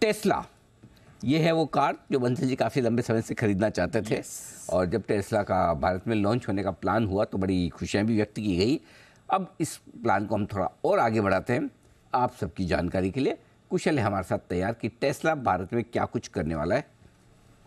Tesla ये है वो कार जो बंसल जी काफ़ी लंबे समय से खरीदना चाहते थे yes. और जब टेस्ला का भारत में लॉन्च होने का प्लान हुआ तो बड़ी खुशियाँ भी व्यक्त की गई अब इस प्लान को हम थोड़ा और आगे बढ़ाते हैं आप सबकी जानकारी के लिए कुशल है हमारे साथ तैयार कि टेस्ला भारत में क्या कुछ करने वाला है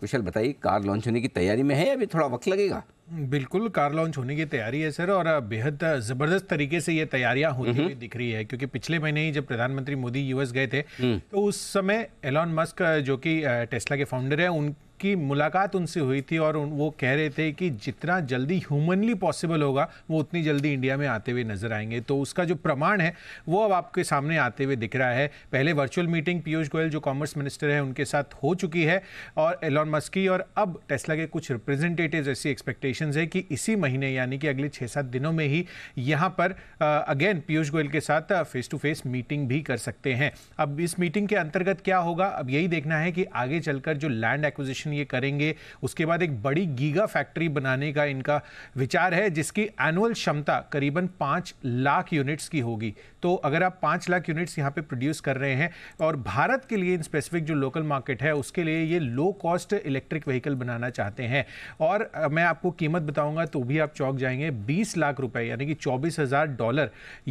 कुशल बताइए कार लॉन्च होने की तैयारी में है या अभी थोड़ा वक्त लगेगा बिल्कुल कार लॉन्च होने की तैयारी है सर और बेहद ज़बरदस्त तरीके से ये तैयारियां होती हम्म। हुई दिख रही है क्योंकि पिछले महीने ही जब प्रधानमंत्री मोदी यूएस गए थे हम्म। तो उस समय एलॉन मस्क जो कि टेस्ला के फाउंडर है उन आपकी मुलाकात उनसे हुई थी और वो कह रहे थे कि जितना जल्दी ह्यूमनली पॉसिबल होगा वो उतनी जल्दी इंडिया में आते हुए नजर आएंगे तो उसका जो प्रमाण है वो अब आपके सामने आते हुए दिख रहा है पहले वर्चुअल मीटिंग पीयूष गोयल जो कॉमर्स मिनिस्टर है उनके साथ हो चुकी है और एलॉन मस्की और अब टेस्ला के कुछ रिप्रेजेंटेटिव ऐसी एक्सपेक्टेशन है कि इसी महीने यानी कि अगले छः सात दिनों में ही यहाँ पर अगेन पीयूष गोयल के साथ फेस टू फेस मीटिंग भी कर सकते हैं अब इस मीटिंग के अंतर्गत क्या होगा अब यही देखना है कि आगे चलकर जो लैंड एक्विजिशन एक्सपेंशन ये करेंगे उसके बाद एक बड़ी गीगा फैक्ट्री बनाने का इनका विचार है जिसकी एनुअल क्षमता करीबन पाँच लाख यूनिट्स की होगी तो अगर आप पाँच लाख यूनिट्स यहाँ पर प्रोड्यूस कर रहे हैं और भारत के लिए इन स्पेसिफिक जो लोकल मार्केट है उसके लिए ये लो कॉस्ट इलेक्ट्रिक व्हीकल बनाना चाहते हैं और मैं आपको कीमत बताऊंगा तो भी आप चौक जाएंगे बीस लाख रुपए यानी कि चौबीस हज़ार डॉलर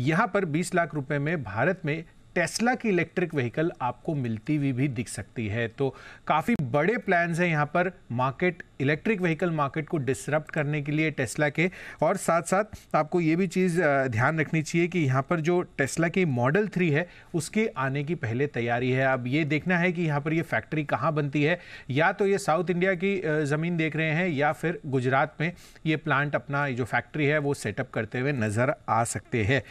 यहां पर बीस लाख रुपए में भारत में टेस्ला की इलेक्ट्रिक व्हीकल आपको मिलती हुई भी, भी दिख सकती है तो काफ़ी बड़े प्लान्स हैं यहाँ पर मार्केट इलेक्ट्रिक व्हीकल मार्केट को डिसरप्ट करने के लिए टेस्ला के और साथ साथ आपको ये भी चीज़ ध्यान रखनी चाहिए कि यहाँ पर जो टेस्ला की मॉडल थ्री है उसके आने की पहले तैयारी है अब ये देखना है कि यहाँ पर ये फैक्ट्री कहाँ बनती है या तो ये साउथ इंडिया की ज़मीन देख रहे हैं या फिर गुजरात में ये प्लांट अपना जो फैक्ट्री है वो सेटअप करते हुए नज़र आ सकते हैं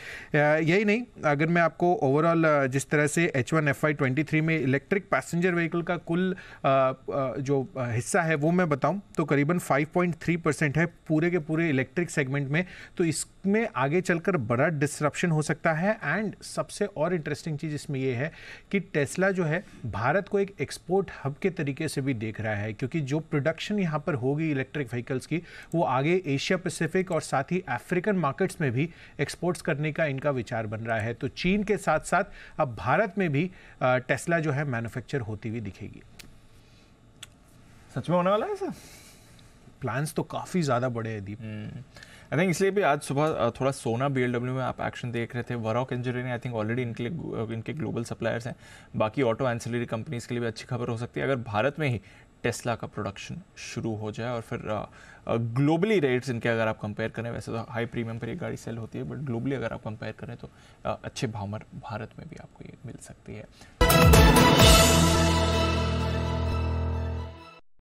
यही नहीं अगर मैं आपको ओवरऑल जिस तरह से H one F I twenty three में इलेक्ट्रिक पैसेंजर व्हीकल का कुल जो हिस्सा है वो मैं बताऊँ तो करीबन 5.3 परसेंट है पूरे के पूरे इलेक्ट्रिक सेगमेंट में तो इसमें आगे चलकर बड़ा डिसरप्शन हो सकता है एंड सबसे और इंटरेस्टिंग चीज़ इसमें यह है कि टेस्ला जो है भारत को एक एक्सपोर्ट हब के तरीके से भी देख रहा है क्योंकि जो प्रोडक्शन यहाँ पर होगी इलेक्ट्रिक व्हीकल्स की वो आगे एशिया पैसिफिक और साथ ही अफ्रीकन मार्केट्स में भी एक्सपोर्ट्स करने का इनका विचार बन रहा है तो चीन के साथ साथ अब भारत में भी टेस्ला जो है मैन्युफैक्चर होती हुई दिखेगी सच में होने वाला है सर प्लान्स तो काफ़ी ज़्यादा बड़े हैं दीप आई हम्म। थिंक इसलिए भी आज सुबह थोड़ा सोना बी में आप एक्शन देख रहे थे वरॉक इंजीनियरिंग आई थिंक ऑलरेडी इनके इनके ग्लोबल सप्लायर्स हैं बाकी ऑटो एंसिलरी कंपनीज के लिए भी अच्छी खबर हो सकती है अगर भारत में ही टेस्ला का प्रोडक्शन शुरू हो जाए और फिर ग्लोबली रेट्स इनके अगर आप कंपेयर करें वैसे तो हाई प्रीमियम पर ये गाड़ी सेल होती है बट ग्लोबली अगर आप कंपेयर करें तो अच्छे भावर भारत में भी आपको ये मिल सकती है